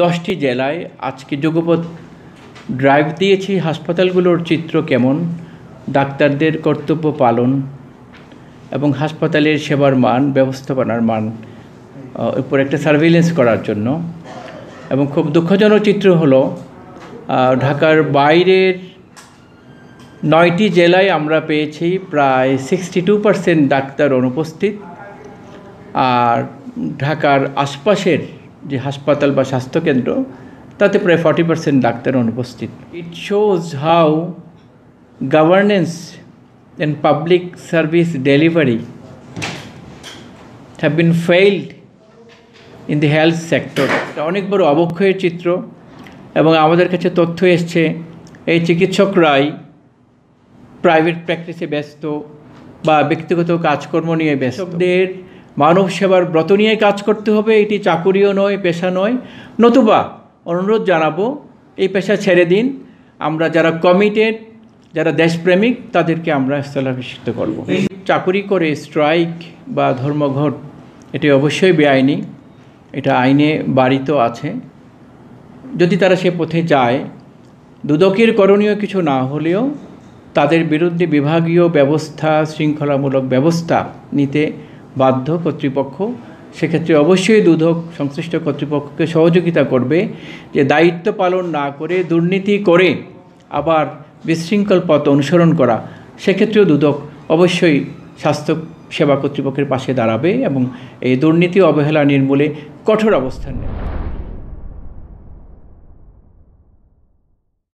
দশটি জেলায় আজকে যুগপথ ড্রাইভ দিয়েছি হাসপাতালগুলোর চিত্র কেমন ডাক্তারদের কর্তব্য পালন এবং হাসপাতালের সেবার মান ব্যবস্থাপনার মান উপর একটা সার্ভিলেন্স করার জন্য এবং খুব দুঃখজনক চিত্র হলো ঢাকার বাইরের নয়টি জেলায় আমরা পেয়েছি প্রায় সিক্সটি টু পার্সেন্ট ডাক্তার অনুপস্থিত আর ঢাকার আশপাশের যে হাসপাতাল বা স্বাস্থ্যকেন্দ্র তাতে প্রায় ফর্টি পার্সেন্ট ডাক্তার অনুপস্থিত it shows how governance and public service delivery have been failed in the health sector অনেক বড় অবক্ষয়ের চিত্র এবং আমাদের কাছে তথ্য এসছে এই চিকিৎসকরাই প্রাইভেট প্র্যাকটিসে ব্যস্ত বা ব্যক্তিগত কাজকর্ম নিয়ে ব্যস্তদের মানব সেবার ব্রত নিয়ে কাজ করতে হবে এটি চাকুরিও নয় পেশা নয় নতুবা অনুরোধ জানাবো এই পেশা ছেড়ে দিন আমরা যারা কমিটেড যারা দেশপ্রেমিক তাদেরকে আমরা স্থলাভিষিক্ত করব চাকুরি করে স্ট্রাইক বা ধর্মঘট এটি অবশ্যই বেআইনি এটা আইনে বাড়িত আছে যদি তারা সে পথে যায় দুদকের করণীয় কিছু না হলেও তাদের বিরুদ্ধে বিভাগীয় ব্যবস্থা শৃঙ্খলামূলক ব্যবস্থা নিতে বাধ্য কর্তৃপক্ষ সেক্ষেত্রে অবশ্যই দুদক সংশ্লিষ্ট কর্তৃপক্ষকে সহযোগিতা করবে যে দায়িত্ব পালন না করে দুর্নীতি করে আবার বিশৃঙ্খল পথ অনুসরণ করা সেক্ষেত্রেও দুদক অবশ্যই স্বাস্থ্য সেবা কর্তৃপক্ষের পাশে দাঁড়াবে এবং এই দুর্নীতি অবহেলা নির্মূলে কঠোর অবস্থান নেবে